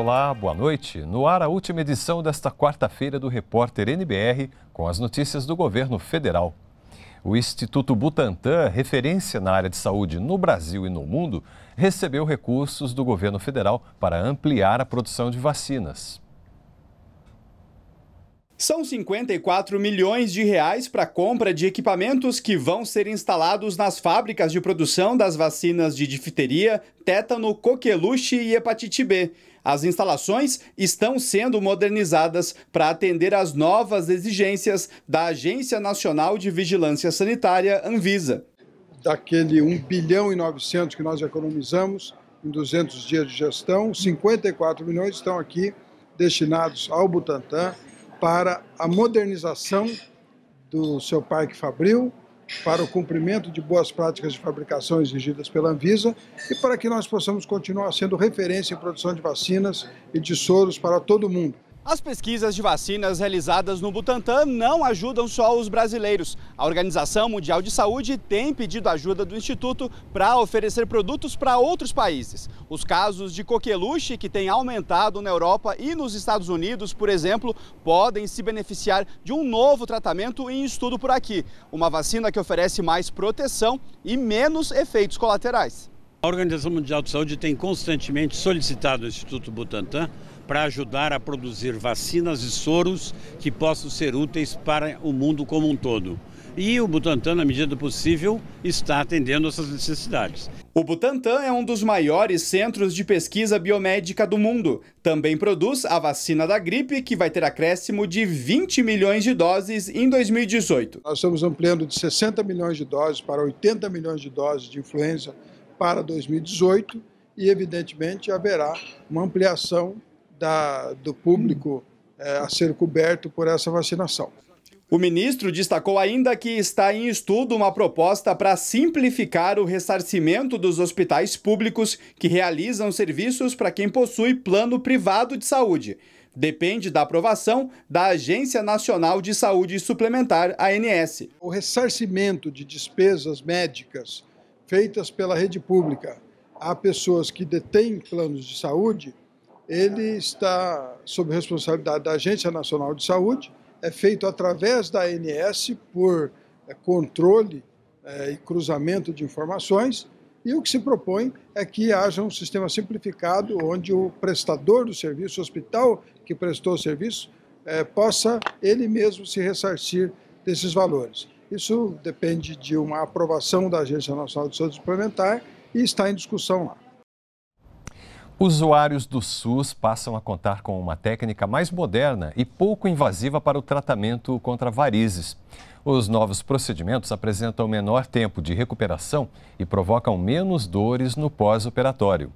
olá, boa noite. No ar, a última edição desta quarta-feira do Repórter NBR com as notícias do governo federal. O Instituto Butantan, referência na área de saúde no Brasil e no mundo, recebeu recursos do governo federal para ampliar a produção de vacinas. São 54 milhões de reais para compra de equipamentos que vão ser instalados nas fábricas de produção das vacinas de difteria, tétano, coqueluche e hepatite B. As instalações estão sendo modernizadas para atender às novas exigências da Agência Nacional de Vigilância Sanitária, Anvisa. Daquele 1 bilhão e 900 que nós economizamos em 200 dias de gestão, 54 milhões estão aqui destinados ao Butantan para a modernização do seu parque fabril, para o cumprimento de boas práticas de fabricação exigidas pela Anvisa e para que nós possamos continuar sendo referência em produção de vacinas e de soros para todo mundo. As pesquisas de vacinas realizadas no Butantan não ajudam só os brasileiros. A Organização Mundial de Saúde tem pedido ajuda do Instituto para oferecer produtos para outros países. Os casos de coqueluche, que têm aumentado na Europa e nos Estados Unidos, por exemplo, podem se beneficiar de um novo tratamento em estudo por aqui. Uma vacina que oferece mais proteção e menos efeitos colaterais. A Organização Mundial de Saúde tem constantemente solicitado o Instituto Butantan para ajudar a produzir vacinas e soros que possam ser úteis para o mundo como um todo. E o Butantan, na medida do possível, está atendendo essas necessidades. O Butantan é um dos maiores centros de pesquisa biomédica do mundo. Também produz a vacina da gripe, que vai ter acréscimo de 20 milhões de doses em 2018. Nós estamos ampliando de 60 milhões de doses para 80 milhões de doses de influenza para 2018 e, evidentemente, haverá uma ampliação da, do público é, a ser coberto por essa vacinação. O ministro destacou ainda que está em estudo uma proposta para simplificar o ressarcimento dos hospitais públicos que realizam serviços para quem possui plano privado de saúde. Depende da aprovação da Agência Nacional de Saúde Suplementar, ANS. O ressarcimento de despesas médicas feitas pela rede pública a pessoas que detêm planos de saúde ele está sob responsabilidade da Agência Nacional de Saúde, é feito através da ANS por é, controle é, e cruzamento de informações, e o que se propõe é que haja um sistema simplificado onde o prestador do serviço, o hospital que prestou o serviço, é, possa ele mesmo se ressarcir desses valores. Isso depende de uma aprovação da Agência Nacional de Saúde Suplementar e está em discussão lá. Usuários do SUS passam a contar com uma técnica mais moderna e pouco invasiva para o tratamento contra varizes. Os novos procedimentos apresentam menor tempo de recuperação e provocam menos dores no pós-operatório.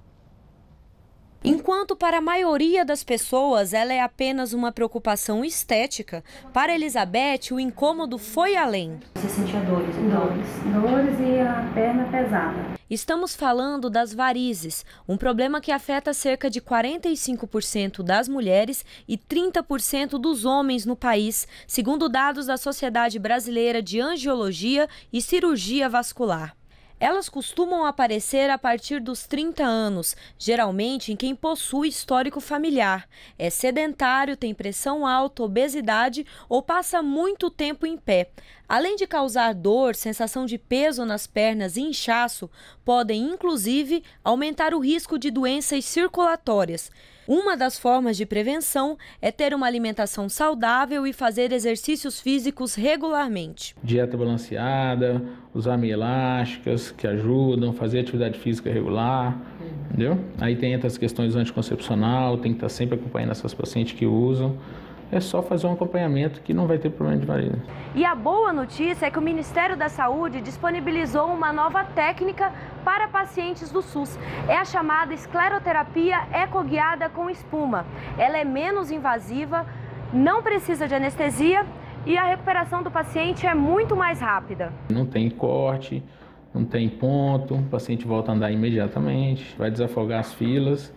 Enquanto para a maioria das pessoas ela é apenas uma preocupação estética, para Elizabeth o incômodo foi além. Você sentia dores? Dores. Dores e a perna pesada. Estamos falando das varizes, um problema que afeta cerca de 45% das mulheres e 30% dos homens no país, segundo dados da Sociedade Brasileira de Angiologia e Cirurgia Vascular. Elas costumam aparecer a partir dos 30 anos, geralmente em quem possui histórico familiar, é sedentário, tem pressão alta, obesidade ou passa muito tempo em pé. Além de causar dor, sensação de peso nas pernas e inchaço, podem inclusive aumentar o risco de doenças circulatórias. Uma das formas de prevenção é ter uma alimentação saudável e fazer exercícios físicos regularmente. Dieta balanceada, usar elásticas que ajudam, fazer atividade física regular, entendeu? Aí tem as questões anticoncepcional, tem que estar sempre acompanhando essas pacientes que usam é só fazer um acompanhamento que não vai ter problema de varíola. E a boa notícia é que o Ministério da Saúde disponibilizou uma nova técnica para pacientes do SUS. É a chamada escleroterapia ecoguiada com espuma. Ela é menos invasiva, não precisa de anestesia e a recuperação do paciente é muito mais rápida. Não tem corte, não tem ponto, o paciente volta a andar imediatamente, vai desafogar as filas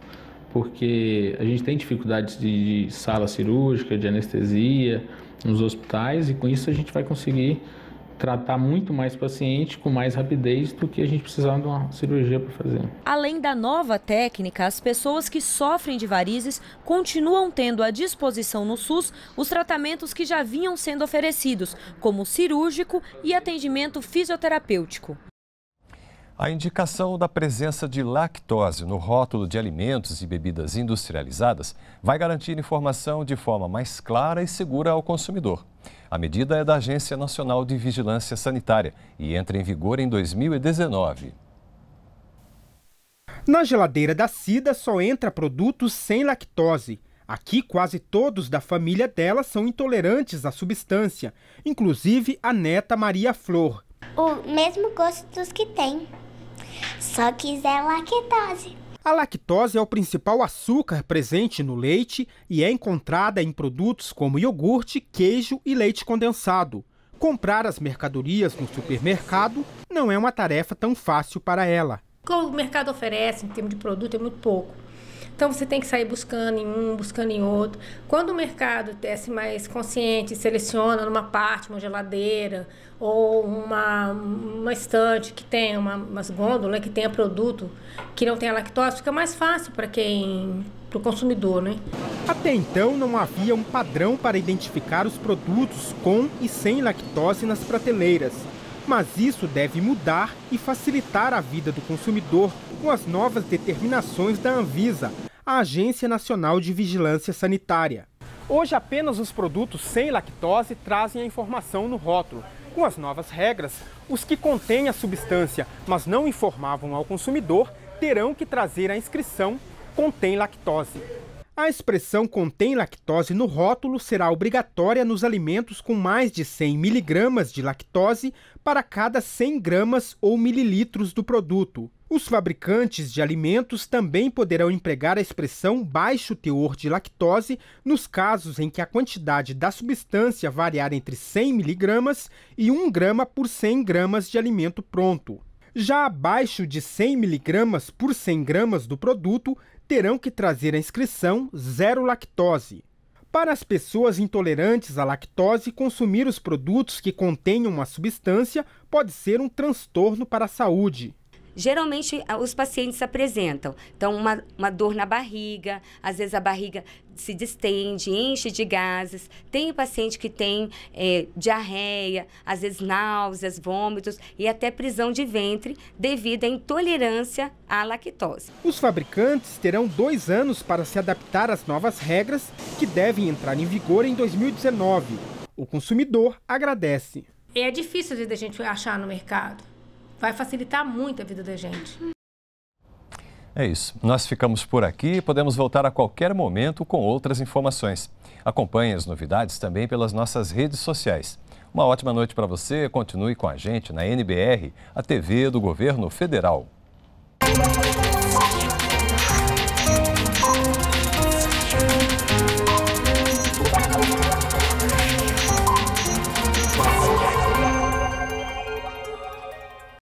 porque a gente tem dificuldades de sala cirúrgica, de anestesia nos hospitais e com isso a gente vai conseguir tratar muito mais paciente com mais rapidez do que a gente precisava de uma cirurgia para fazer. Além da nova técnica, as pessoas que sofrem de varizes continuam tendo à disposição no SUS os tratamentos que já vinham sendo oferecidos, como cirúrgico e atendimento fisioterapêutico. A indicação da presença de lactose no rótulo de alimentos e bebidas industrializadas vai garantir informação de forma mais clara e segura ao consumidor. A medida é da Agência Nacional de Vigilância Sanitária e entra em vigor em 2019. Na geladeira da Cida só entra produtos sem lactose. Aqui, quase todos da família dela são intolerantes à substância, inclusive a neta Maria Flor. O mesmo gosto dos que tem só quiser lactose. A lactose é o principal açúcar presente no leite e é encontrada em produtos como iogurte, queijo e leite condensado. Comprar as mercadorias no supermercado não é uma tarefa tão fácil para ela. O que o mercado oferece em termos de produto é muito pouco. Então você tem que sair buscando em um, buscando em outro. Quando o mercado desce mais consciente, seleciona numa parte, uma geladeira ou uma, uma estante que tem uma, umas gôndolas que tenha produto que não tenha lactose, fica mais fácil para quem para o consumidor, né? Até então não havia um padrão para identificar os produtos com e sem lactose nas prateleiras. Mas isso deve mudar e facilitar a vida do consumidor com as novas determinações da Anvisa, a Agência Nacional de Vigilância Sanitária. Hoje, apenas os produtos sem lactose trazem a informação no rótulo. Com as novas regras, os que contêm a substância, mas não informavam ao consumidor, terão que trazer a inscrição contém lactose. A expressão contém lactose no rótulo será obrigatória nos alimentos com mais de 100 miligramas de lactose para cada 100 gramas ou mililitros do produto. Os fabricantes de alimentos também poderão empregar a expressão baixo teor de lactose nos casos em que a quantidade da substância variar entre 100 miligramas e 1 grama por 100 gramas de alimento pronto. Já abaixo de 100 mg por 100 gramas do produto, terão que trazer a inscrição Zero Lactose. Para as pessoas intolerantes à lactose, consumir os produtos que contenham uma substância pode ser um transtorno para a saúde geralmente os pacientes apresentam. Então, uma, uma dor na barriga, às vezes a barriga se distende, enche de gases. Tem paciente que tem é, diarreia, às vezes náuseas, vômitos e até prisão de ventre devido à intolerância à lactose. Os fabricantes terão dois anos para se adaptar às novas regras que devem entrar em vigor em 2019. O consumidor agradece. É difícil de a gente achar no mercado vai facilitar muito a vida da gente. É isso. Nós ficamos por aqui e podemos voltar a qualquer momento com outras informações. Acompanhe as novidades também pelas nossas redes sociais. Uma ótima noite para você. Continue com a gente na NBR, a TV do Governo Federal.